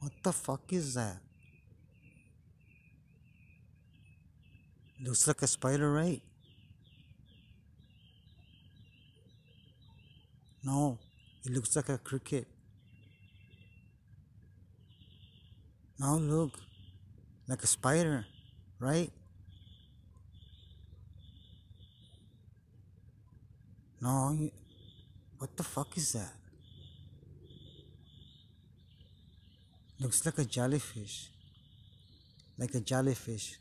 What the fuck is that? Looks like a spider, right? No, it looks like a cricket. Now look, like a spider, right? No, what the fuck is that? Looks like a jellyfish. Like a jellyfish.